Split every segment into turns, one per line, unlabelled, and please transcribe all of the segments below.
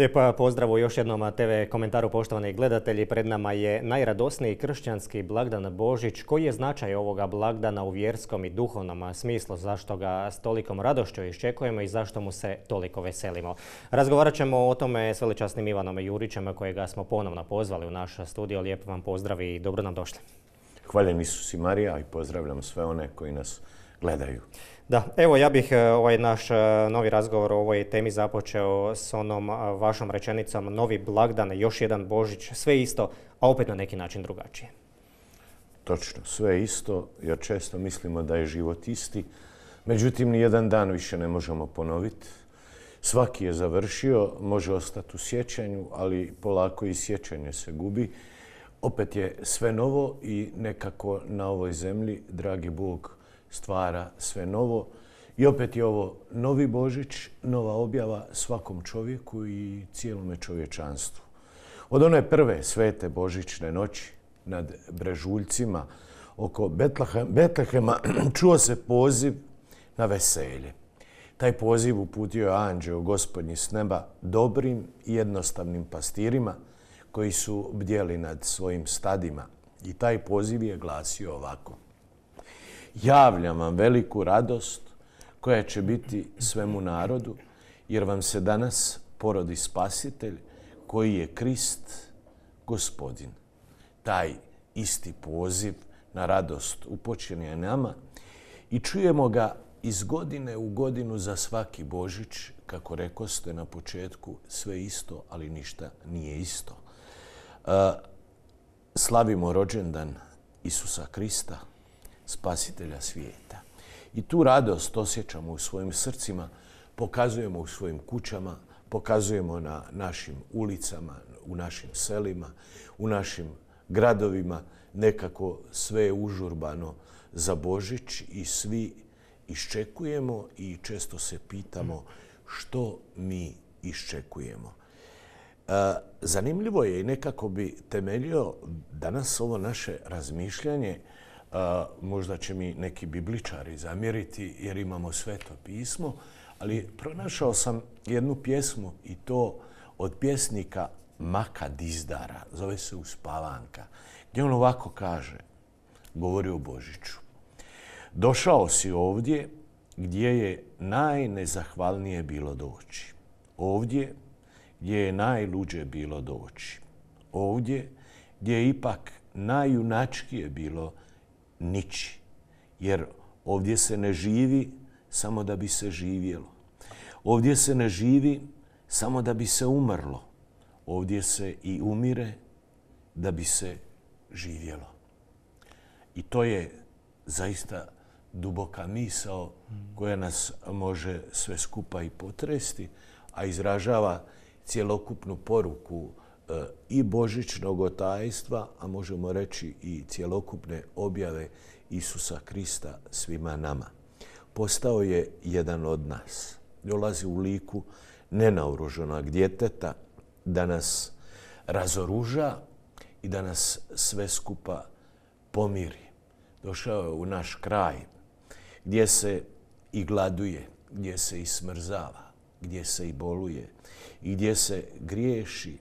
Lijep pozdrav u još jednom TV komentaru poštovani gledatelji. Pred nama je najradosniji kršćanski blagdan Božić. Koji je značaj ovoga blagdana u vjerskom i duhovnom smislu? Zašto ga s tolikom radošću iščekujemo i zašto mu se toliko veselimo? Razgovarat ćemo o tome s veličasnim Ivanom Jurićem kojega smo ponovno pozvali u naš studio. Lijep vam pozdrav i dobro nam došli.
Hvaljen Isus i Marija i pozdravljam sve one koji nas gledaju.
Da, evo ja bih e, ovaj naš e, novi razgovor o ovoj temi započeo s onom e, vašom rečenicom novi blagdan, još jedan Božić, sve isto, a opet na neki način drugačije.
Točno, sve isto, jer često mislimo da je život isti. Međutim, ni jedan dan više ne možemo ponoviti. Svaki je završio, može ostati u sjećanju, ali polako i sjećanje se gubi. Opet je sve novo i nekako na ovoj zemlji, dragi Bog, stvara sve novo. I opet je ovo novi Božić, nova objava svakom čovjeku i cijelome čovječanstvu. Od one prve svete Božićne noći nad Brežuljcima oko Betlehema čuo se poziv na veselje. Taj poziv uputio je anđeo gospodnji s neba dobrim i jednostavnim pastirima koji su bdjeli nad svojim stadima. I taj poziv je glasio ovako. Javljam vam veliku radost koja će biti svemu narodu, jer vam se danas porodi spasitelj koji je Krist, gospodin. Taj isti poziv na radost upočen je nama i čujemo ga iz godine u godinu za svaki Božić, kako ste na početku, sve isto, ali ništa nije isto. E, slavimo rođendan Isusa Krista, spasitelja svijeta. I tu radost osjećamo u svojim srcima, pokazujemo u svojim kućama, pokazujemo na našim ulicama, u našim selima, u našim gradovima. Nekako sve je užurbano za Božić i svi iščekujemo i često se pitamo što mi iščekujemo. E, zanimljivo je i nekako bi temeljio danas ovo naše razmišljanje možda će mi neki bibličari zamjeriti jer imamo sveto pismo, ali pronašao sam jednu pjesmu i to od pjesnika Maka Dizdara, zove se Uspavanka, gdje on ovako kaže, govori o Božiću. Došao si ovdje gdje je najnezahvalnije bilo doći. Ovdje gdje je najluđe bilo doći. Ovdje gdje je ipak najjunačkije bilo niči. Jer ovdje se ne živi samo da bi se živjelo. Ovdje se ne živi samo da bi se umrlo. Ovdje se i umire da bi se živjelo. I to je zaista duboka misao koja nas može sve skupa i potresti, a izražava cjelokupnu poruku E, i božičnog otajstva, a možemo reći i cjelokupne objave Isusa Krista svima nama. Postao je jedan od nas. Dolazi u liku nenaoruženog djeteta da nas razoruža i da nas sve skupa pomiri. Došao je u naš kraj gdje se i gladuje, gdje se i smrzava, gdje se i boluje i gdje se griješi,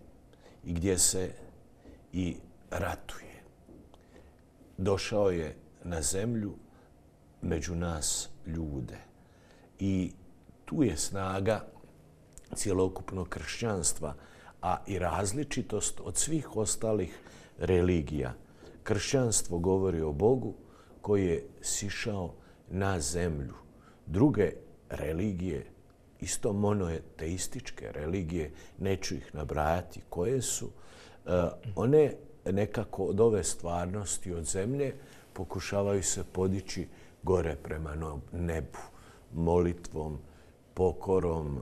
i gdje se i ratuje. Došao je na zemlju među nas ljude. I tu je snaga cjelokupnog kršćanstva, a i različitost od svih ostalih religija. Kršćanstvo govori o Bogu koji je sišao na zemlju. Druge religije isto monoteističke religije, neću ih nabrajati koje su, e, one nekako od ove stvarnosti, od zemlje, pokušavaju se podići gore prema nebu, molitvom, pokorom, e,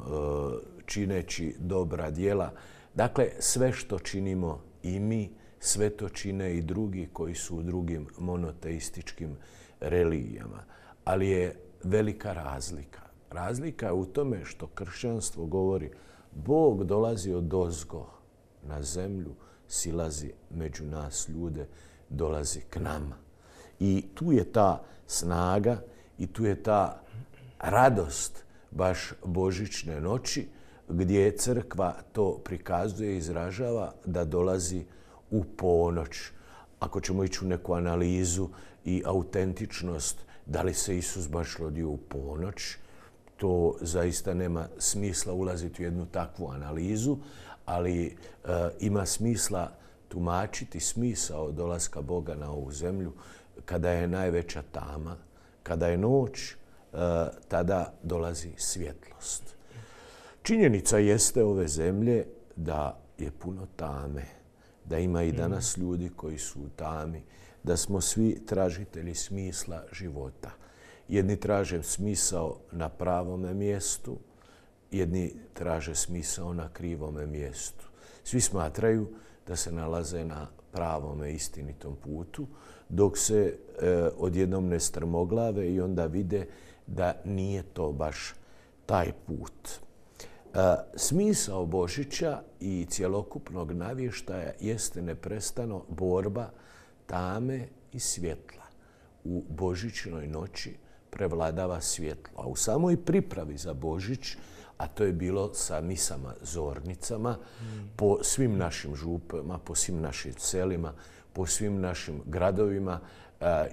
čineći dobra dijela. Dakle, sve što činimo i mi, sve to čine i drugi koji su u drugim monoteističkim religijama. Ali je velika razlika Razlika je u tome što kršćanstvo govori Bog dolazi od ozgo na zemlju, silazi među nas ljude, dolazi k nama. I tu je ta snaga i tu je ta radost baš Božićne noći gdje crkva to prikazuje i izražava da dolazi u ponoć. Ako ćemo ići u neku analizu i autentičnost, da li se Isus baš rodio u ponoć, to zaista nema smisla ulaziti u jednu takvu analizu, ali e, ima smisla tumačiti smisao dolaska Boga na ovu zemlju kada je najveća tama, kada je noć, e, tada dolazi svjetlost. Činjenica jeste ove zemlje da je puno tame, da ima i danas mm. ljudi koji su u tami, da smo svi tražitelji smisla života. Jedni traže smisao na pravome mjestu, jedni traže smisao na krivome mjestu. Svi smatraju da se nalaze na pravome istinitom putu, dok se e, odjednom ne strmoglave i onda vide da nije to baš taj put. E, smisao Božića i cjelokupnog navještaja jeste neprestano borba tame i svjetla u Božićnoj noći prevladava svjetlo. A u samoj pripravi za Božić, a to je bilo sa misama zornicama, po svim našim župama, po svim našim selima, po svim našim gradovima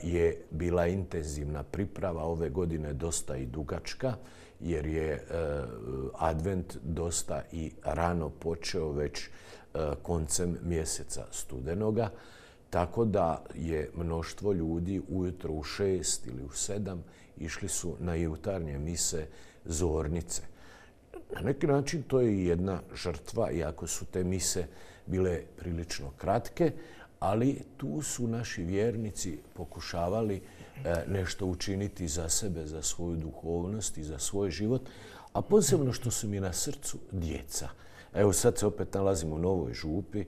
je bila intenzivna priprava. Ove godine dosta i dugačka, jer je e, advent dosta i rano počeo već e, koncem mjeseca studenoga. Tako da je mnoštvo ljudi ujutro u šest ili u sedam išli su na jutarnje mise zornice. Na neki način to je i jedna žrtva, iako su te mise bile prilično kratke, ali tu su naši vjernici pokušavali e, nešto učiniti za sebe, za svoju duhovnost i za svoj život, a posebno što su mi na srcu djeca. Evo sad se opet nalazim u novoj župi. E,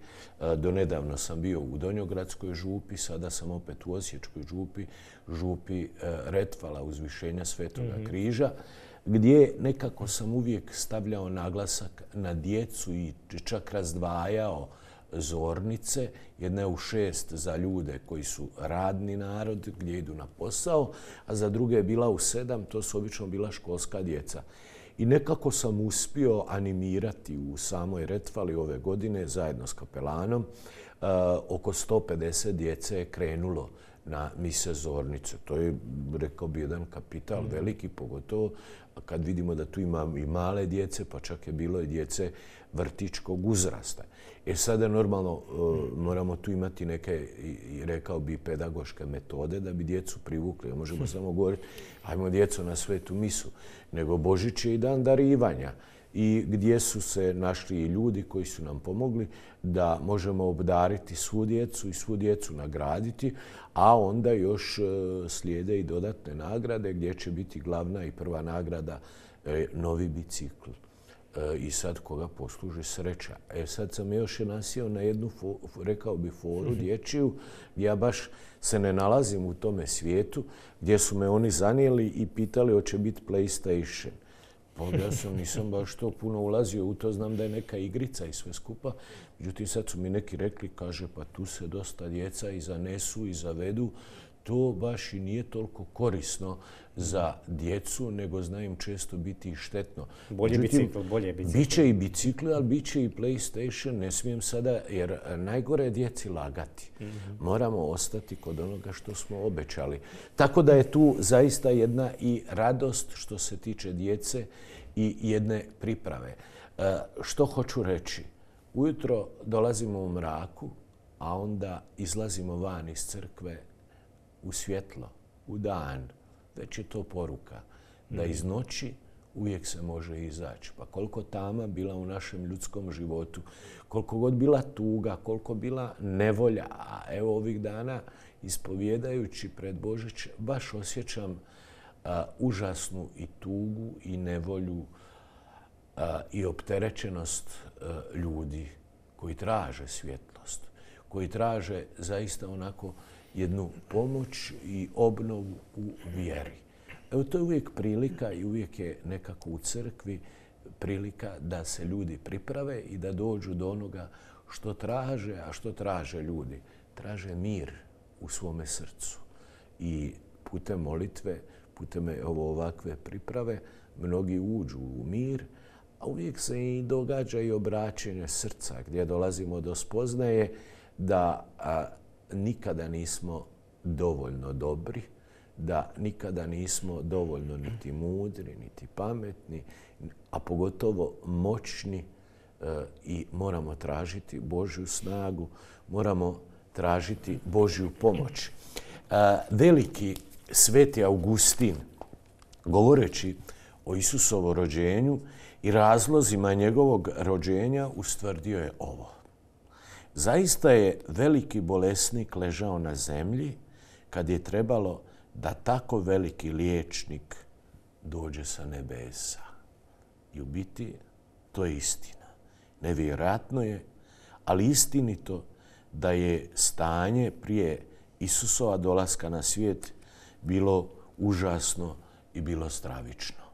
donedavno sam bio u Donjogradskoj župi, sada sam opet u Osječkoj župi, župi e, Retvala uzvišenja Svetoga mhm. križa, gdje nekako sam uvijek stavljao naglasak na djecu i čak razdvajao zornice, jedna je u šest za ljude koji su radni narod, gdje idu na posao, a za druge je bila u sedam, to su obično bila školska djeca. I nekako sam uspio animirati u samoj retvali ove godine zajedno s kapelanom. E, oko 150 djece je krenulo na misa Zornice. To je, rekao bi, jedan kapital mhm. veliki, pogotovo kad vidimo da tu ima i male djece, pa čak je bilo i djece vrtičkog uzrasta. E sada normalno e, mhm. moramo tu imati neke, rekao bi, pedagoške metode da bi djecu privukli. Možemo mhm. samo govoriti, ajmo djecu na svetu misu, nego Božić je i dan darivanja i gdje su se našli i ljudi koji su nam pomogli da možemo obdariti svu djecu i svu djecu nagraditi, a onda još e, slijede i dodatne nagrade gdje će biti glavna i prva nagrada e, novi bicikl. E, I sad koga posluži sreća. E sad sam još nasio na jednu, rekao bi, foru mhm. dječiju ja baš se ne nalazim u tome svijetu gdje su me oni zanijeli i pitali hoće biti PlayStation. Onda pa sam, nisam baš to puno ulazio u to, znam da je neka igrica i sve skupa. Međutim, sad su mi neki rekli, kaže, pa tu se dosta djeca i zanesu i zavedu to baš i nije toliko korisno za djecu, nego zna im često biti i štetno. Bolje bicikl, bolje Biće i bicikl, ali biće i Playstation, ne smijem sada, jer najgore je djeci lagati. Mhm. Moramo ostati kod onoga što smo obećali. Tako da je tu zaista jedna i radost što se tiče djece i jedne priprave. E, što hoću reći? Ujutro dolazimo u mraku, a onda izlazimo van iz crkve u svjetlo, u dan, već je to poruka. Da mhm. iz noći uvijek se može izaći. Pa koliko tama bila u našem ljudskom životu, koliko god bila tuga, koliko bila nevolja, a evo ovih dana ispovjedajući pred Božić, baš osjećam užasnu i tugu i nevolju i opterećenost ljudi koji traže svjetlost, koji traže zaista onako jednu pomoć i obnovu u vjeri. Evo, to je uvijek prilika i uvijek je nekako u crkvi prilika da se ljudi priprave i da dođu do onoga što traže, a što traže ljudi. Traže mir u svome srcu. I putem molitve, putem ovakve priprave, mnogi uđu u mir, a uvijek se i događa i obraćenje srca gdje dolazimo do spoznaje da nikada nismo dovoljno dobri, da nikada nismo dovoljno niti mudri, niti pametni, a pogotovo moćni eh, i moramo tražiti Božju snagu, moramo tražiti Božju pomoć. Eh, veliki sveti Augustin, govoreći o Isusovo rođenju i razlozima njegovog rođenja, ustvrdio je ovo. Zaista je veliki bolesnik ležao na zemlji kad je trebalo da tako veliki liječnik dođe sa nebesa. I u biti to je istina. Nevjerojatno je, ali istinito da je stanje prije Isusova dolaska na svijet bilo užasno i bilo stravično.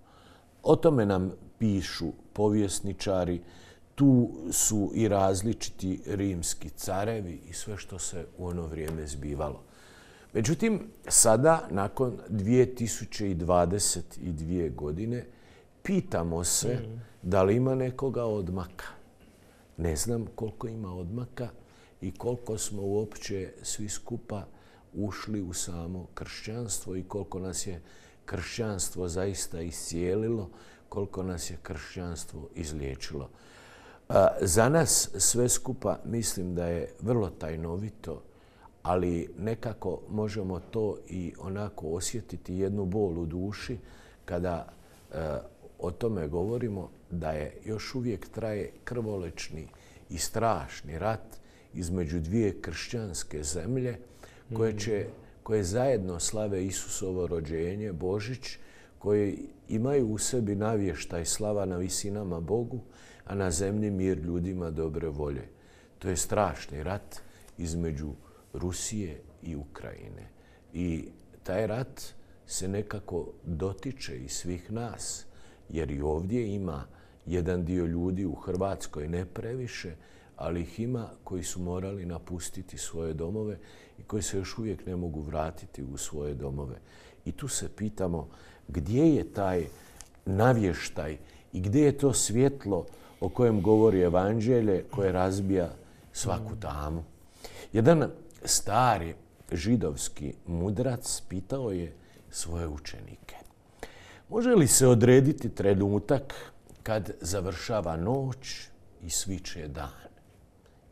O tome nam pišu povjesničari, tu su i različiti rimski carevi i sve što se u ono vrijeme zbivalo. Međutim, sada, nakon 2022 godine, pitamo se mm. da li ima nekoga odmaka. Ne znam koliko ima odmaka i koliko smo uopće svi skupa ušli u samo kršćanstvo i koliko nas je kršćanstvo zaista iscijelilo, koliko nas je kršćanstvo izliječilo. Za nas sve skupa mislim da je vrlo tajnovito, ali nekako možemo to i onako osjetiti jednu bol u duši kada e, o tome govorimo da je još uvijek traje krvolečni i strašni rat između dvije kršćanske zemlje koje, mm. će, koje zajedno slave Isusovo rođenje, Božić, koji imaju u sebi navještaj slava na visinama Bogu, a na zemlji mir ljudima dobre volje. To je strašni rat između Rusije i Ukrajine. I taj rat se nekako dotiče i svih nas, jer i ovdje ima jedan dio ljudi u Hrvatskoj, ne previše, ali ih ima koji su morali napustiti svoje domove i koji se još uvijek ne mogu vratiti u svoje domove. I tu se pitamo gdje je taj navještaj i gdje je to svjetlo o kojem govori evanđelje koje razbija svaku tamu. Jedan stari židovski mudrac pitao je svoje učenike. Može li se odrediti trenutak kad završava noć i sviče dan?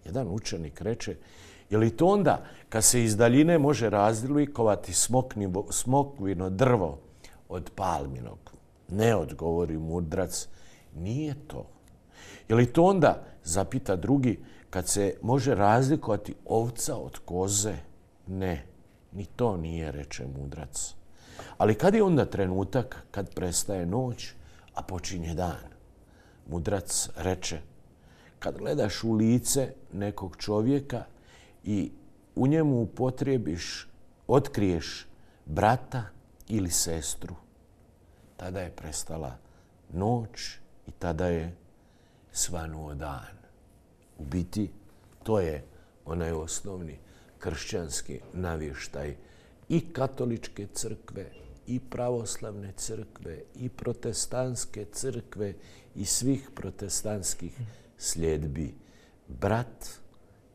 Jedan učenik reče, je li to onda kad se iz daljine može razlikovati smokvino drvo od palminog? Ne odgovori mudrac, nije to. Je li to onda, zapita drugi, kad se može razlikovati ovca od koze? Ne, ni to nije, reče mudrac. Ali kad je onda trenutak kad prestaje noć, a počinje dan? Mudrac reče, kad gledaš u lice nekog čovjeka i u njemu upotrebiš, otkriješ brata ili sestru, tada je prestala noć i tada je svanuo dan. U biti, to je onaj osnovni kršćanski navještaj i katoličke crkve, i pravoslavne crkve, i protestanske crkve, i svih protestantskih sljedbi. Brat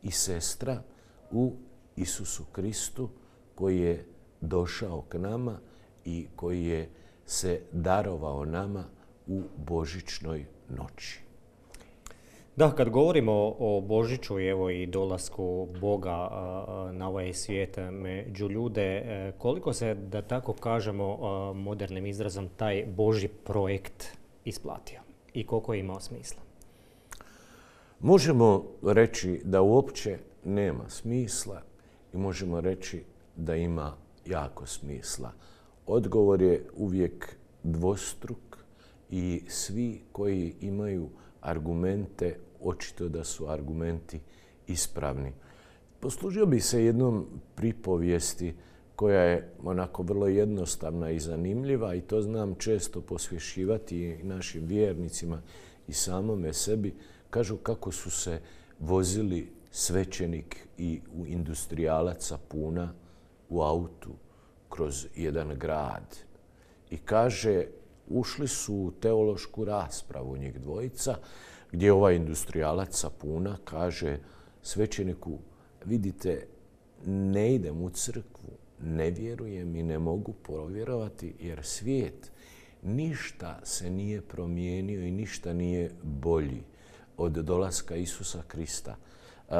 i sestra u Isusu Kristu koji je došao k nama i koji je se darovao nama u božičnoj noći.
Da, kad govorimo o Božiću evo i dolasku Boga na ovaj svijet među ljude, e, koliko se, da tako kažemo modernim izrazom, taj Boži projekt isplatio i koliko je imao smisla?
Možemo reći da uopće nema smisla i možemo reći da ima jako smisla. Odgovor je uvijek dvostruk i svi koji imaju argumente očito da su argumenti ispravni. Poslužio bi se jednom pripovijesti koja je onako vrlo jednostavna i zanimljiva i to znam često posvješivati našim vjernicima i samome sebi. Kažu kako su se vozili svećenik i industrijalaca puna u autu kroz jedan grad. I kaže, ušli su u teološku raspravu njih dvojica, gdje ovaj industrijalac Sapuna kaže svećeniku, vidite, ne idem u crkvu, ne vjerujem i ne mogu povjerovati jer svijet ništa se nije promijenio i ništa nije bolji od dolaska Isusa Krista. E,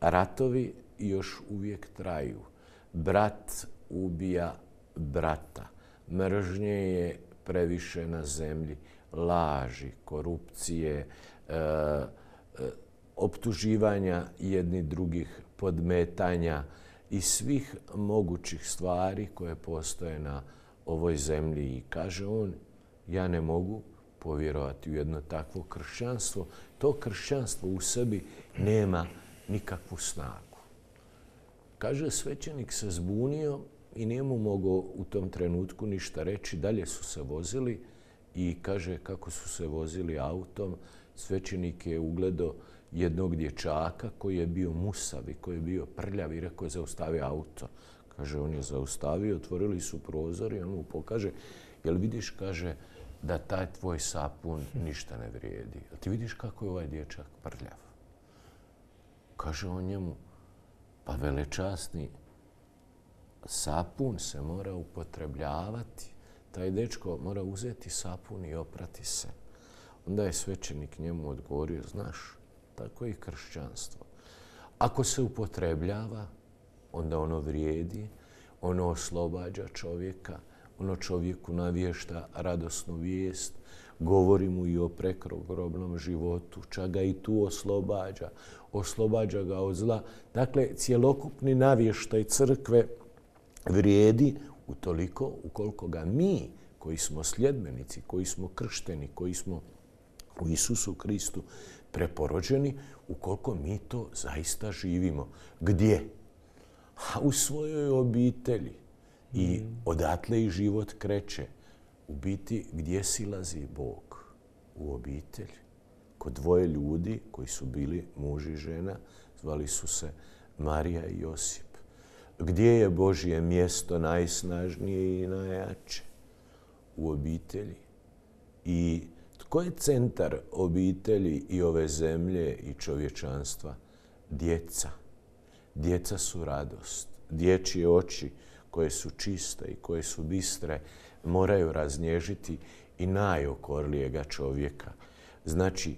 ratovi još uvijek traju. Brat ubija brata. Mržnje je previše na zemlji laži, korupcije, e, e, optuživanja jedni drugih podmetanja i svih mogućih stvari koje postoje na ovoj zemlji. I kaže on, ja ne mogu povjerovati u jedno takvo kršćanstvo. To kršćanstvo u sebi nema nikakvu snagu. Kaže, svećenik se zbunio i nije mu mogao u tom trenutku ništa reći. Dalje su se vozili i kaže kako su se vozili autom, svećenik je ugledao jednog dječaka koji je bio musavi, koji je bio prljav i rekao je zaustavi auto. Kaže, on je zaustavio, otvorili su prozor i on mu pokaže, jel vidiš, kaže, da taj tvoj sapun hm. ništa ne vrijedi. A ti vidiš kako je ovaj dječak prljav? Kaže on njemu, pa velečasni sapun se mora upotrebljavati taj dečko mora uzeti sapun i oprati se. Onda je svećenik njemu odgovorio, znaš, tako je i kršćanstvo. Ako se upotrebljava, onda ono vrijedi, ono oslobađa čovjeka, ono čovjeku navješta radosnu vijest, govori mu i o prekrogrobnom životu, čak ga i tu oslobađa, oslobađa ga od zla. Dakle, cjelokupni navještaj crkve vrijedi utoliko ukoliko ga mi koji smo sljedbenici, koji smo kršteni, koji smo u Isusu Kristu preporođeni, ukoliko mi to zaista živimo. Gdje? A u svojoj obitelji. I mm. odatle i život kreće. U biti gdje silazi Bog? U obitelj. Kod dvoje ljudi koji su bili muž i žena, zvali su se Marija i Josip. Gdje je Božje mjesto najsnažnije i najjače? U obitelji. I tko je centar obitelji i ove zemlje i čovječanstva? Djeca. Djeca su radost. Dječje oči koje su čiste i koje su bistre moraju raznježiti i najokorlijega čovjeka. Znači,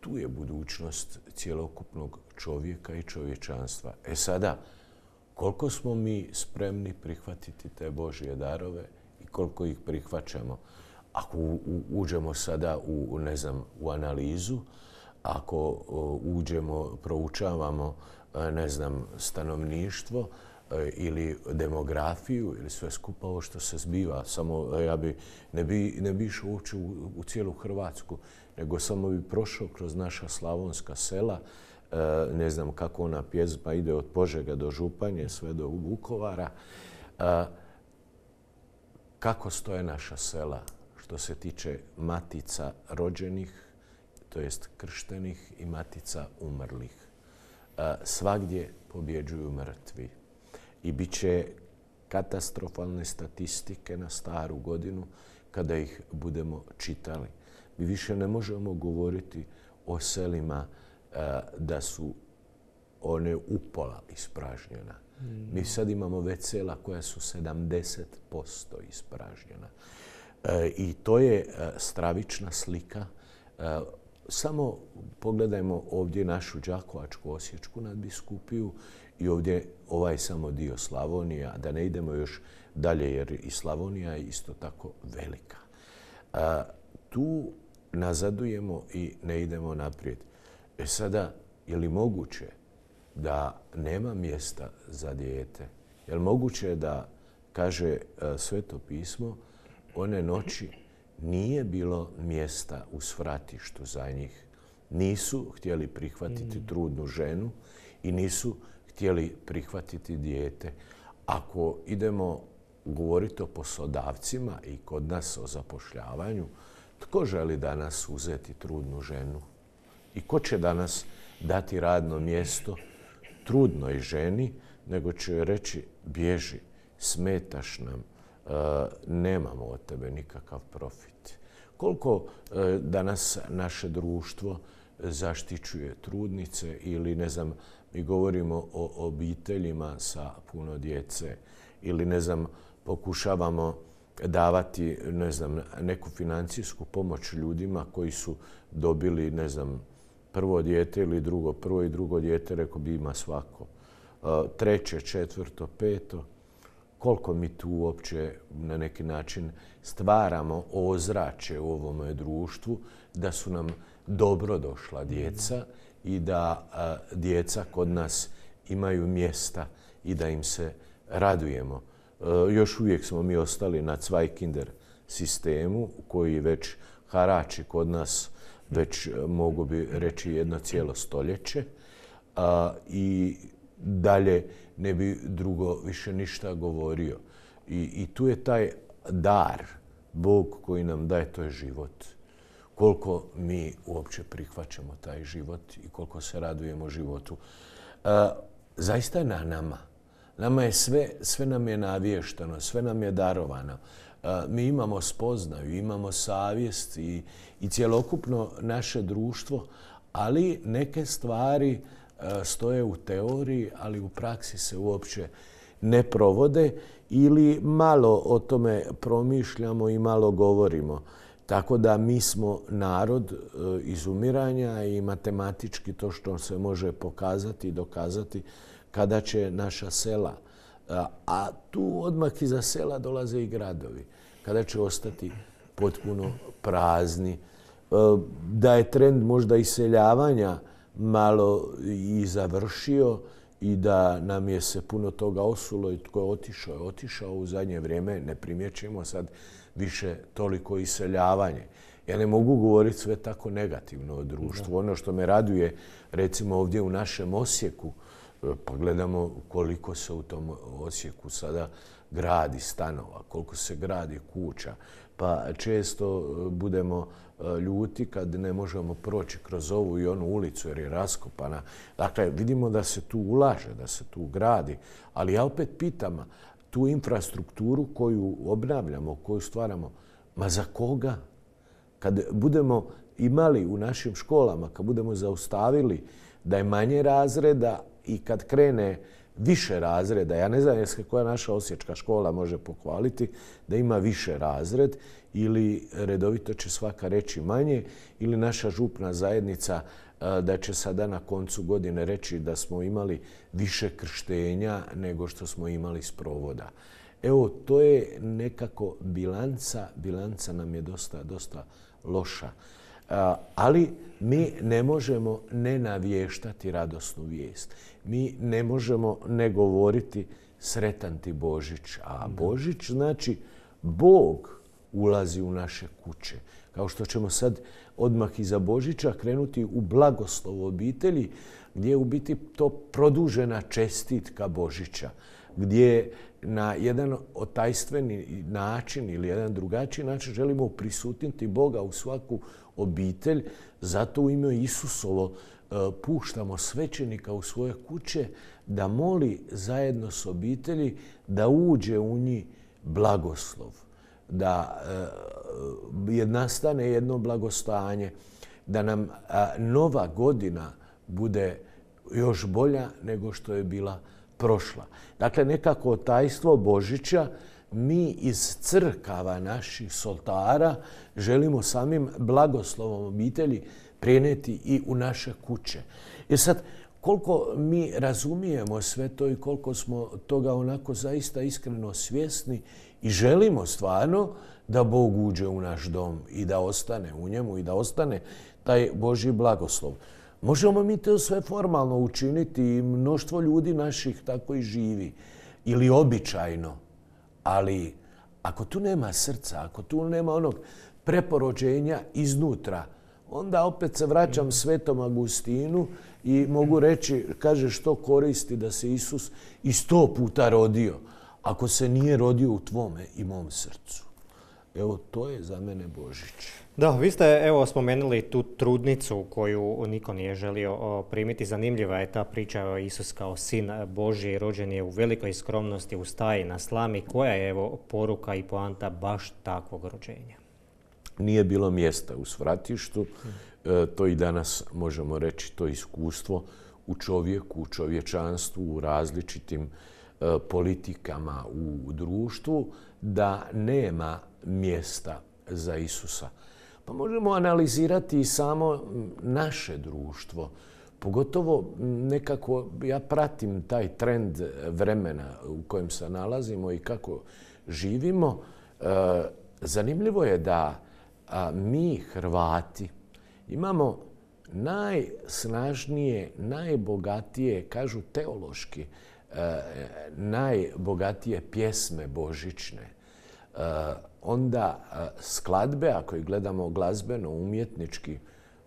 tu je budućnost cjelokupnog čovjeka i čovječanstva. E sada, koliko smo mi spremni prihvatiti te Božje darove i koliko ih prihvaćamo. Ako uđemo sada u, ne znam, u analizu, ako uđemo, proučavamo, e, ne znam, stanovništvo, e, ili demografiju ili sve skupa ovo što se zbiva. Samo e, ja bi, ne bi, ne išao uopće u, u cijelu Hrvatsku, nego samo bi prošao kroz naša slavonska sela, E, ne znam kako ona pjezba, pa ide od Požega do Županje, sve do Vukovara. E, kako stoje naša sela što se tiče matica rođenih, to jest krštenih i matica umrlih? E, svagdje pobjeđuju mrtvi i bit će katastrofalne statistike na staru godinu kada ih budemo čitali. Mi više ne možemo govoriti o selima Eh, da su one upola ispražnjena. Mi hmm. sad imamo vecela koja su 70% ispražnjena. Eh, I to je eh, stravična slika. samo pogledajmo ovdje našu Đakovačku Osječku nadbiskupiju i ovdje ovaj samo dio Slavonija, da ne idemo još dalje jer i Slavonija je isto tako velika. tu nazadujemo i ne idemo naprijed. E sada, je li moguće da nema mjesta za dijete? Je li moguće da, kaže e, Sveto pismo, one noći nije bilo mjesta u svratištu za njih. Nisu htjeli prihvatiti mm. trudnu ženu i nisu htjeli prihvatiti dijete. Ako idemo govoriti o poslodavcima i kod nas o zapošljavanju, tko želi danas uzeti trudnu ženu? I ko će danas dati radno mjesto trudnoj ženi, nego će joj reći bježi, smetaš nam, e, nemamo od tebe nikakav profit. Koliko e, danas naše društvo zaštićuje trudnice ili ne znam, mi govorimo o obiteljima sa puno djece ili ne znam, pokušavamo davati ne znam, neku financijsku pomoć ljudima koji su dobili ne znam, prvo dijete ili drugo. Prvo i drugo dijete, rekao bi, ima svako. E, treće, četvrto, peto. Koliko mi tu uopće na neki način stvaramo ozrače u ovome društvu da su nam dobro došla djeca i da e, djeca kod nas imaju mjesta i da im se radujemo. E, još uvijek smo mi ostali na Zweikinder sistemu koji već harači kod nas već e, mogu bi reći jedno cijelo stoljeće i dalje ne bi drugo više ništa govorio. I, tu je taj dar, Bog koji nam daje, to je život. Koliko mi uopće prihvaćamo taj život i koliko se radujemo životu. zaista je na nama. Nama je sve, sve nam je navještano, sve nam je darovano mi imamo spoznaju, imamo savjest i, i cjelokupno naše društvo, ali neke stvari e, stoje u teoriji, ali u praksi se uopće ne provode ili malo o tome promišljamo i malo govorimo. Tako da mi smo narod e, izumiranja i matematički to što se može pokazati i dokazati kada će naša sela a tu odmah iza sela dolaze i gradovi, kada će ostati potpuno prazni. E, da je trend možda iseljavanja malo i završio i da nam je se puno toga osulo i tko je otišao je otišao u zadnje vrijeme, ne primjećujemo sad više toliko iseljavanje. Ja ne mogu govoriti sve tako negativno o društvu. Ono što me raduje, recimo ovdje u našem Osijeku, pa gledamo koliko se u tom Osijeku sada gradi stanova, koliko se gradi kuća. Pa često e, budemo e, ljuti kad ne možemo proći kroz ovu i onu ulicu jer je raskopana. Dakle, vidimo da se tu ulaže, da se tu gradi. Ali ja opet pitam, tu infrastrukturu koju obnavljamo, koju stvaramo, ma za koga? Kad budemo imali u našim školama, kad budemo zaustavili da je manje razreda, i kad krene više razreda, ja ne znam jes koja naša osječka škola može pohvaliti, da ima više razred ili redovito će svaka reći manje ili naša župna zajednica e, da će sada na koncu godine reći da smo imali više krštenja nego što smo imali sprovoda. Evo, to je nekako bilanca, bilanca nam je dosta, dosta loša. Ali mi ne možemo ne navještati radosnu vijest. Mi ne možemo ne govoriti sretan ti Božić. A Božić znači Bog ulazi u naše kuće. Kao što ćemo sad odmah iza Božića krenuti u blagoslov obitelji gdje je u biti to produžena čestitka Božića gdje na jedan otajstveni način ili jedan drugačiji način želimo prisutiti Boga u svaku obitelj. Zato u ime Isusovo e, puštamo svećenika u svoje kuće da moli zajedno s obitelji da uđe u njih blagoslov, da e, nastane jedno blagostanje, da nam nova godina bude još bolja nego što je bila prošla. Dakle, nekako tajstvo Božića mi iz crkava naših soltara želimo samim blagoslovom obitelji prijeneti i u naše kuće. Jer sad, koliko mi razumijemo sve to i koliko smo toga onako zaista iskreno svjesni i želimo stvarno da Bog uđe u naš dom i da ostane u njemu i da ostane taj Boži blagoslov. Možemo mi to sve formalno učiniti i mnoštvo ljudi naših tako i živi. Ili običajno. Ali ako tu nema srca, ako tu nema onog preporođenja iznutra, onda opet se vraćam svetom Agustinu i mogu reći, kaže što koristi da se Isus i sto puta rodio, ako se nije rodio u tvome i mom srcu. Evo, to je za mene Božić.
Da, vi ste evo spomenuli tu trudnicu koju niko nije želio primiti. Zanimljiva je ta priča Isus kao sin Božji, rođen je u velikoj skromnosti u staji na slami. Koja je evo poruka i poanta baš takvog rođenja?
Nije bilo mjesta u svratištu. Hmm. E, to i danas možemo reći to iskustvo u čovjeku, u čovječanstvu, u različitim e, politikama u društvu, da nema mjesta za Isusa. Pa možemo analizirati i samo naše društvo. Pogotovo nekako ja pratim taj trend vremena u kojem se nalazimo i kako živimo. E, zanimljivo je da mi Hrvati imamo najsnažnije, najbogatije, kažu teološki, e, najbogatije pjesme božićne. Eh, onda eh, skladbe, ako ih gledamo glazbeno, umjetnički,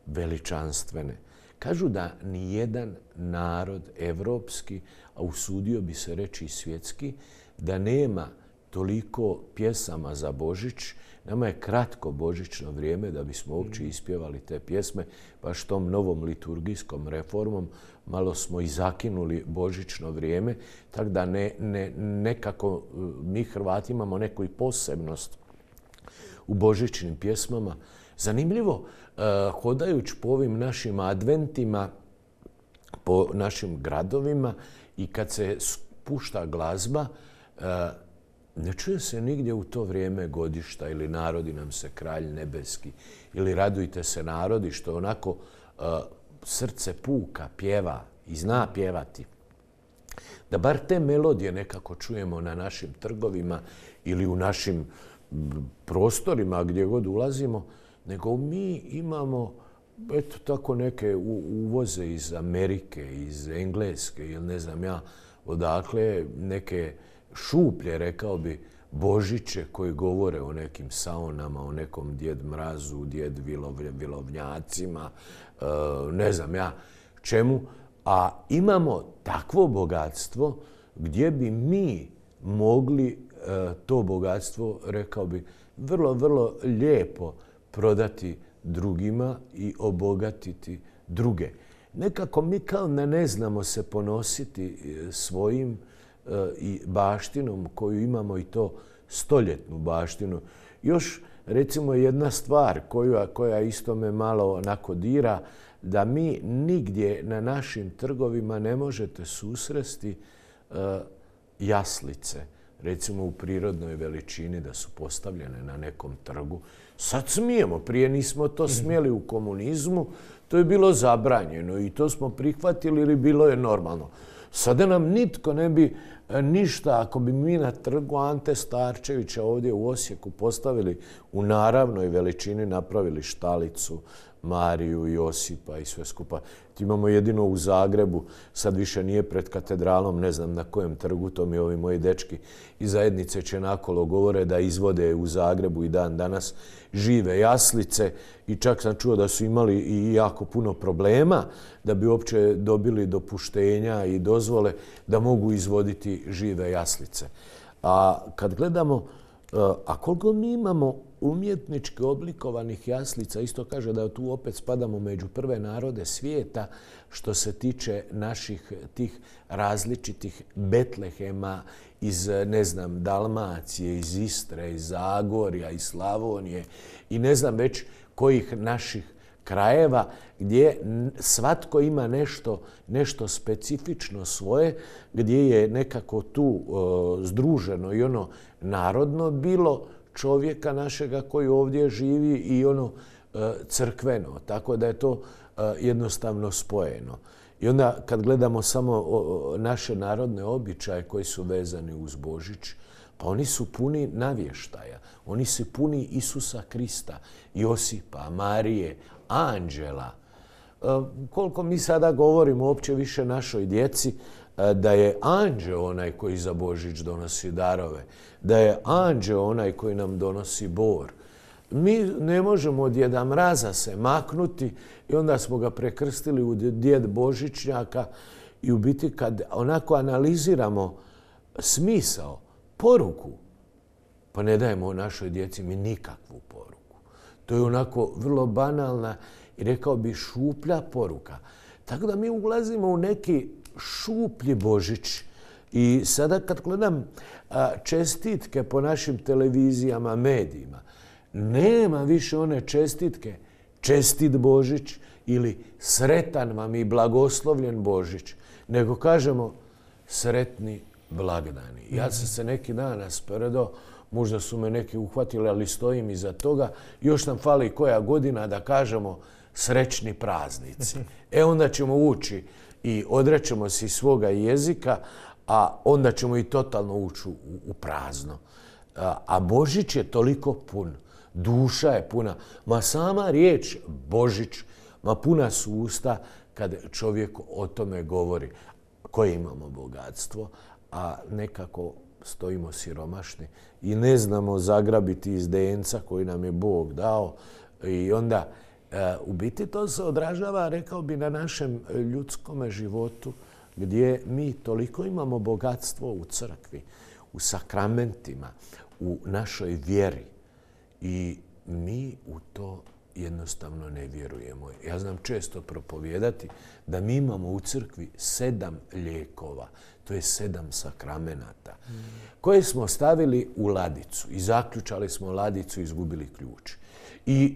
veličanstvene. Kažu da nijedan narod evropski, a usudio bi se reći i svjetski, da nema toliko pjesama za Božić. Nama je kratko božićno vrijeme da bismo uopće mm. ispjevali te pjesme, baš tom novom liturgijskom reformom malo smo i zakinuli božično vrijeme, tako da ne, ne, nekako e, mi Hrvati imamo neku i posebnost u božićnim pjesmama. Zanimljivo, e, hodajući po ovim našim adventima, po našim gradovima i kad se pušta glazba, e, ne čuje se nigdje u to vrijeme godišta ili narodi nam se kralj nebeski ili radujte se narodi, što onako srce puka, pjeva i zna pjevati, da bar te melodije nekako čujemo na našim trgovima ili u našim prostorima gdje god ulazimo, nego mi imamo eto tako neke uvoze iz Amerike, iz Engleske ili ne znam ja odakle, neke šuplje, rekao bi, Božiće koji govore o nekim saonama, o nekom djed mrazu, djed vilovnjacima, e, ne znam ja čemu. A imamo takvo bogatstvo gdje bi mi mogli e, to bogatstvo, rekao bi, vrlo, vrlo lijepo prodati drugima i obogatiti druge. Nekako mi kao ne, ne znamo se ponositi e, svojim E, i baštinom koju imamo i to stoljetnu baštinu. Još recimo jedna stvar koja, koja isto me malo onako dira, da mi nigdje na našim trgovima ne možete susresti e, jaslice. Recimo u prirodnoj veličini da su postavljene na nekom trgu. Sad smijemo, prije nismo to mhm. smjeli u komunizmu, to je bilo zabranjeno i to smo prihvatili ili bilo je normalno. Sada nam nitko ne bi E, ništa ako bi mi na trgu Ante Starčevića ovdje u Osijeku postavili u naravnoj veličini, napravili štalicu, Mariju, Josipa i sve skupa. Imamo jedino u Zagrebu, sad više nije pred katedralom, ne znam na kojem trgu, to mi ovi moji dečki i zajednice će nakolo govore da izvode u Zagrebu i dan danas žive jaslice i čak sam čuo da su imali i jako puno problema da bi uopće dobili dopuštenja i dozvole da mogu izvoditi žive jaslice. A kad gledamo E, a koliko mi imamo umjetnički oblikovanih jaslica, isto kaže da tu opet spadamo među prve narode svijeta što se tiče naših tih različitih betlehema iz, ne znam, Dalmacije, iz Istre, iz Zagorja, iz Slavonije i ne znam već kojih naših krajeva gdje svatko ima nešto, nešto specifično svoje, gdje je nekako tu e, združeno i ono narodno bilo čovjeka našega koji ovdje živi i ono e, crkveno. Tako da je to e, jednostavno spojeno. I onda kad gledamo samo naše narodne običaje koji su vezani uz Božić, pa oni su puni navještaja. Oni su puni Isusa Krista, Josipa, Marije, Anđela. E, koliko mi sada govorimo uopće više našoj djeci, E, da je anđeo onaj koji za Božić donosi darove, da je anđeo onaj koji nam donosi bor. Mi ne možemo od Djeda Mraza se maknuti i onda smo ga prekrstili u Djed Božićnjaka i u biti kad onako analiziramo smisao, poruku, pa ne dajemo našoj djeci mi nikakvu poruku. To je onako vrlo banalna i rekao bi šuplja poruka. Tako da mi ulazimo u neki šuplji Božić. I sada kad gledam čestitke po našim televizijama, medijima, nema više one čestitke čestit Božić ili sretan vam i blagoslovljen Božić, nego kažemo sretni blagdani. Ja sam mhm. se neki dan raspredao, možda su me neki uhvatili, ali stojim iza toga. Još nam fali koja godina da kažemo srećni praznici. E onda ćemo ući i odrećemo se svoga jezika, a onda ćemo i totalno ući u prazno. A Božić je toliko pun, duša je puna. Ma sama riječ Božić, ma puna su usta kad čovjek o tome govori. Koje imamo bogatstvo, a nekako stojimo siromašni i ne znamo zagrabiti iz denca koji nam je Bog dao i onda E, u biti to se odražava, rekao bi, na našem ljudskome životu gdje mi toliko imamo bogatstvo u crkvi, u sakramentima, u našoj vjeri i mi u to jednostavno ne vjerujemo. Ja znam često propovijedati da mi imamo u crkvi sedam lijekova, to je sedam sakramenata, mm. koje smo stavili u ladicu i zaključali smo ladicu i izgubili ključ. I e,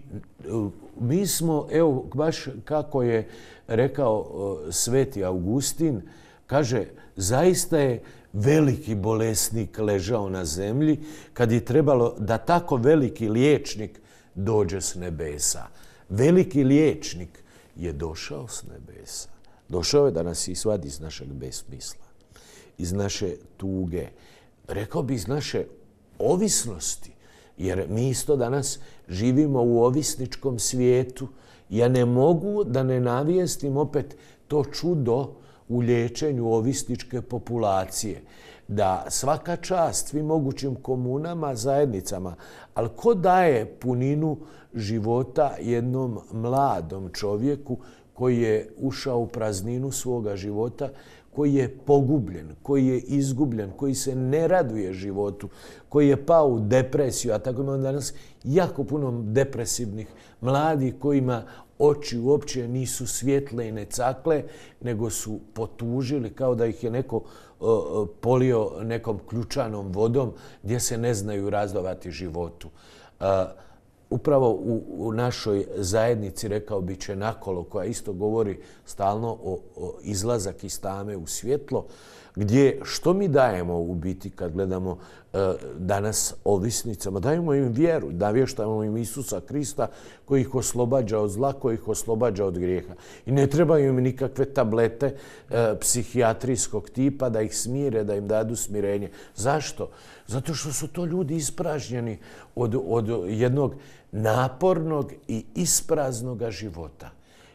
mi smo, evo, baš kako je rekao e, sveti Augustin, kaže, zaista je veliki bolesnik ležao na zemlji kad je trebalo da tako veliki liječnik dođe s nebesa. Veliki liječnik je došao s nebesa. Došao je da nas isvadi iz našeg besmisla, iz naše tuge, rekao bi iz naše ovisnosti, jer mi isto danas živimo u ovisničkom svijetu. Ja ne mogu da ne navijestim opet to čudo u liječenju ovisničke populacije. Da svaka čast svim mogućim komunama, zajednicama, ali ko daje puninu života jednom mladom čovjeku koji je ušao u prazninu svoga života koji je pogubljen, koji je izgubljen, koji se ne raduje životu, koji je pao u depresiju, a tako imamo danas jako puno depresivnih mladih kojima oči uopće nisu svjetle i ne cakle, nego su potužili kao da ih je neko e, polio nekom ključanom vodom gdje se ne znaju razdovati životu. E, upravo u, našoj zajednici, rekao bi će nakolo, koja isto govori stalno o, o izlazak iz tame u svjetlo, gdje što mi dajemo u biti kad gledamo e, danas ovisnicama? Dajemo im vjeru, navještavamo im Isusa Krista koji ih oslobađa od zla, koji ih oslobađa od grijeha. I ne trebaju im nikakve tablete e, psihijatrijskog tipa da ih smire, da im dadu smirenje. Zašto? Zato što su to ljudi ispražnjeni od, od jednog napornog i ispraznoga života.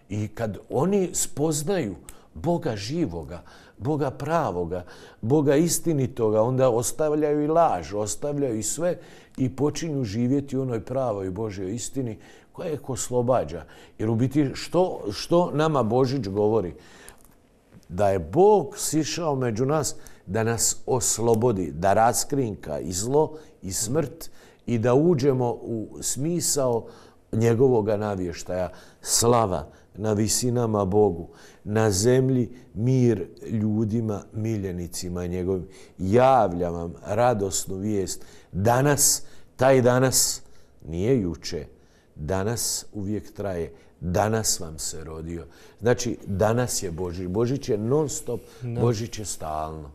I kad oni spoznaju Boga živoga, Boga pravoga, Boga istinitoga, onda ostavljaju i laž, ostavljaju i sve i počinju živjeti u onoj pravoj Božoj istini koja ih oslobađa. Jer u biti što, što nama Božić govori? Da je Bog sišao među nas da nas oslobodi, da raskrinka i zlo i smrt i da uđemo u smisao njegovoga navještaja, slava na visinama Bogu, na zemlji mir ljudima, miljenicima njegovim. Javlja vam radosnu vijest. Danas, taj danas, nije juče, danas uvijek traje. Danas vam se rodio. Znači, danas je Božić. Božić je non stop, Božić je stalno.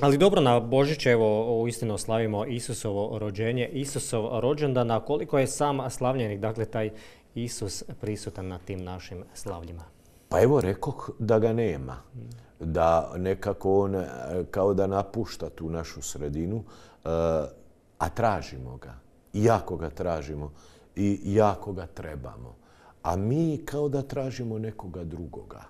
Ali dobro, na Božić evo uistinu slavimo Isusovo rođenje, Isusov rođendan, koliko je sam slavljenik, dakle taj Isus prisutan na tim našim slavljima?
Pa evo rekoh da ga nema, da nekako on e, kao da napušta tu našu sredinu, e, a tražimo ga, jako ga tražimo i jako ga trebamo. A mi kao da tražimo nekoga drugoga.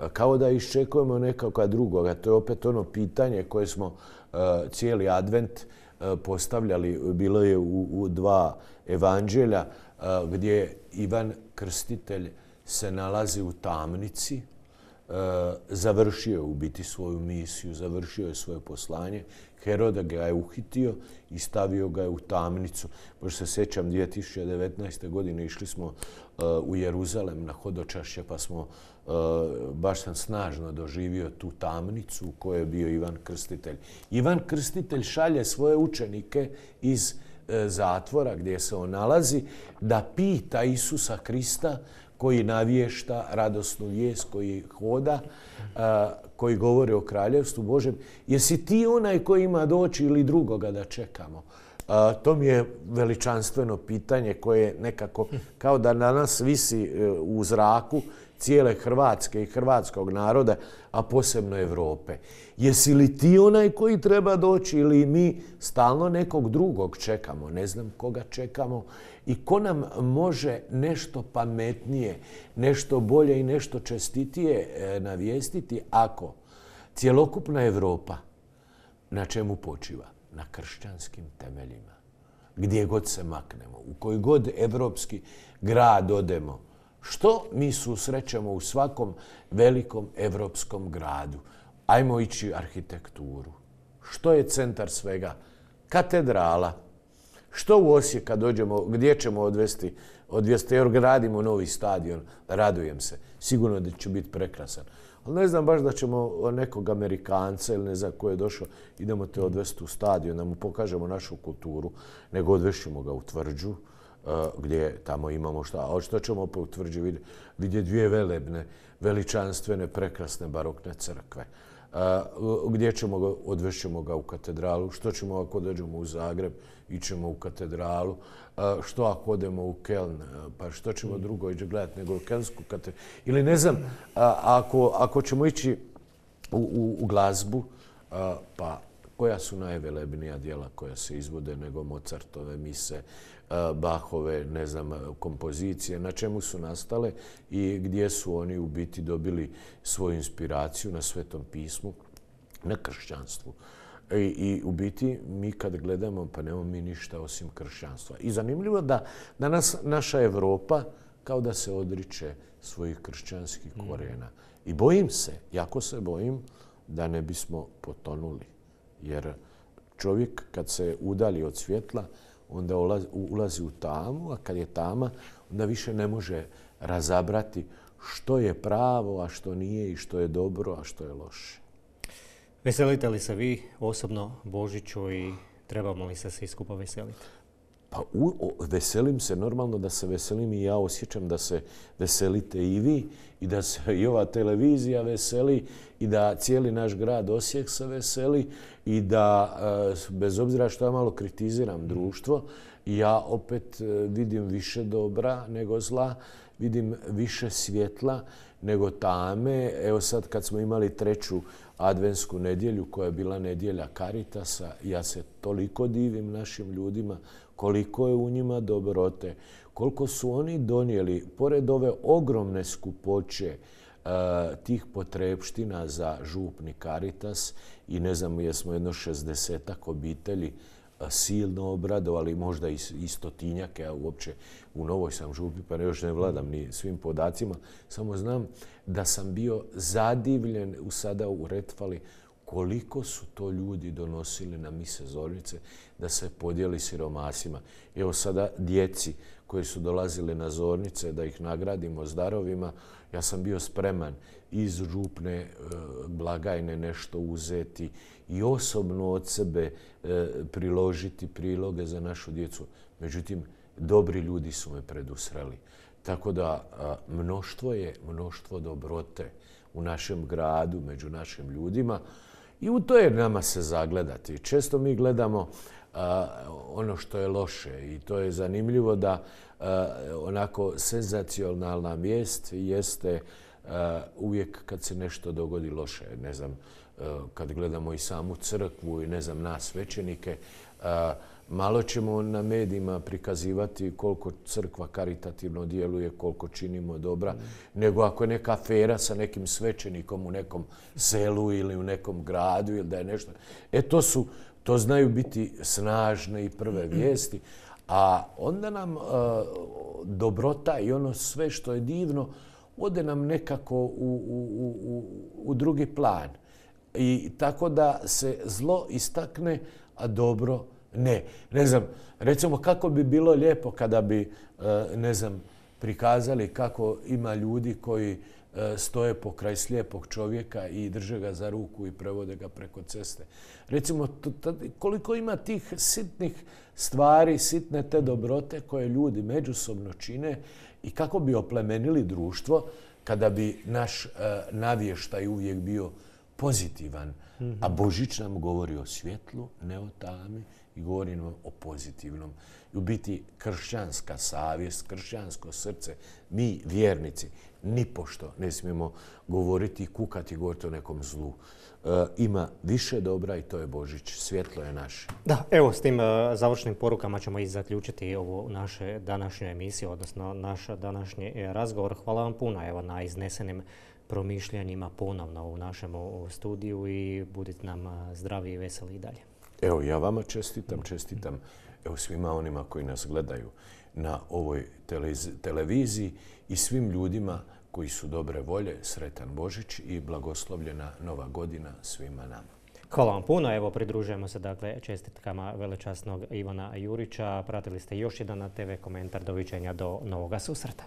E, kao da iščekujemo nekoga drugoga. To je opet ono pitanje koje smo e, cijeli advent e, postavljali. Bilo je u, dva evanđelja gdje Ivan Krstitelj se nalazi u tamnici, Eh, završio u biti svoju misiju, završio je svoje poslanje. Heroda ga je uhitio i stavio ga je u tamnicu. Pošto se sećam, 2019. godine išli smo eh, u Jeruzalem na hodočašće pa smo, eh, baš sam snažno doživio tu tamnicu u kojoj je bio Ivan Krstitelj. Ivan Krstitelj šalje svoje učenike iz zatvora gdje se on nalazi da pita Isusa Krista koji navješta radosnu vijest, koji hoda, koji govori o kraljevstvu Božem. Jesi ti onaj koji ima doći ili drugoga da čekamo? to mi je veličanstveno pitanje koje nekako kao da na nas visi e, u zraku cijele Hrvatske i hrvatskog naroda, a posebno Europe. Jesi li ti onaj koji treba doći ili mi stalno nekog drugog čekamo, ne znam koga čekamo i ko nam može nešto pametnije, nešto bolje i nešto čestitije e, navijestiti ako cjelokupna Europa na čemu počiva? Na kršćanskim temeljima. Gdje god se maknemo, u koji god evropski grad odemo, što mi susrećemo u svakom velikom evropskom gradu? Ajmo ići arhitekturu. Što je centar svega? Katedrala. Što u Osijek kad dođemo, gdje ćemo odvesti? Odvesti jer gradimo novi stadion, radujem se. Sigurno da će biti prekrasan. Ali ne znam baš da ćemo nekog Amerikanca ili ne znam ko je došao, idemo te odvesti u stadion, da mu pokažemo našu kulturu, nego odvešimo ga u tvrđu E, gdje tamo imamo šta. A što ćemo potvrđi vidjeti? Vidje dvije velebne, veličanstvene, prekrasne barokne crkve. E, gdje ćemo ga? Odvešćemo ga u katedralu. Što ćemo ako dođemo u Zagreb? Ićemo u katedralu. E, što ako odemo u Keln? Pa što ćemo drugo ići gledati nego u Kelnsku katedralu? Ili ne znam, ako, ćemo ići u, u glazbu, pa koja su najvelebnija dijela koja se izvode nego Mozartove mise, E, Bahove, ne znam, e, kompozicije, na čemu su nastale i gdje su oni u biti dobili svoju inspiraciju na Svetom pismu, na kršćanstvu. E, I, u biti mi kad gledamo pa nemamo mi ništa osim kršćanstva. I zanimljivo da danas naša Europa kao da se odriče svojih kršćanskih mm. korena. I bojim se, jako se bojim da ne bismo potonuli. Jer čovjek kad se udali od svjetla, onda ulazi, u tamu, a kad je tama, onda više ne može razabrati što je pravo, a što nije i što je dobro, a što je loše.
Veselite li se vi osobno Božiću i trebamo li se svi skupa veseliti?
Pa veselim se, normalno da se veselim i ja osjećam da se veselite i vi i da se i ova televizija veseli i da cijeli naš grad Osijek se veseli i da, e, bez obzira što ja malo kritiziram društvo, ja opet e, vidim više dobra nego zla, vidim više svjetla nego tame. Evo sad kad smo imali treću adventsku nedjelju koja je bila nedjelja Karitasa, ja se toliko divim našim ljudima koliko je u njima dobrote, koliko su oni donijeli, pored ove ogromne skupoće, e, tih potrebština za župni Karitas i ne znam, jesmo jedno šestdesetak obitelji e, silno obradovali, možda i stotinjak, ja uopće u novoj sam župi, pa još ne vladam ni svim podacima, samo znam da sam bio zadivljen u sada u Retfali koliko su to ljudi donosili na mise zornice da se podijeli siromasima. Evo sada djeci koji su dolazili na zornice da ih nagradimo s darovima, ja sam bio spreman iz župne e, blagajne nešto uzeti i osobno od sebe e, priložiti priloge za našu djecu. Međutim, dobri ljudi su me predusrali. Tako da mnoštvo je, mnoštvo dobrote u našem gradu, među našim ljudima. I u to je nama se zagledati. Često mi gledamo ono što je loše i to je zanimljivo da onako senzacionalna vijest jeste uvijek kad se nešto dogodi loše. Ne znam, kad gledamo i samu crkvu i ne znam nas svećenike, Malo ćemo na medijima prikazivati koliko crkva karitativno djeluje, koliko činimo dobra, nego ako je neka afera sa nekim svećenikom u nekom selu ili u nekom gradu ili da je nešto. E to su, to znaju biti snažne i prve vijesti, a onda nam e, dobrota i ono sve što je divno ode nam nekako u, u drugi plan. I tako da se zlo istakne, a dobro ne. Ne znam, recimo kako bi bilo lijepo kada bi, e, ne znam, prikazali kako ima ljudi koji e, stoje pokraj slijepog čovjeka i drže ga za ruku i prevode ga preko ceste. Recimo, koliko ima tih sitnih stvari, sitne te dobrote koje ljudi međusobno čine i kako bi oplemenili društvo kada bi naš e, navještaj uvijek bio pozitivan. A mhm. Božić nam govori o svjetlu, ne o tami i govorim o pozitivnom. I u biti kršćanska savjest, kršćansko srce, mi vjernici nipošto ne smijemo govoriti, kukati govoriti o nekom zlu. E, ima više dobra i to je Božić. Svjetlo je naše.
Da, evo s tim e, završnim porukama ćemo i zaključiti ovu naše današnju emisiju, odnosno naš današnji e, razgovor. Hvala vam puno evo, na iznesenim promišljanjima ponovno u našem studiju i budite nam zdravi i veseli i dalje.
Evo, ja vama čestitam, čestitam evo, svima onima koji nas gledaju na ovoj televiziji i svim ljudima koji su dobre volje, sretan Božić i blagoslovljena Nova godina svima nama.
Hvala vam puno. Evo, pridružujemo se dakle čestitkama velečasnog Ivana Jurića. Pratili ste još jedan na TV komentar. Doviđenja do novoga susreta.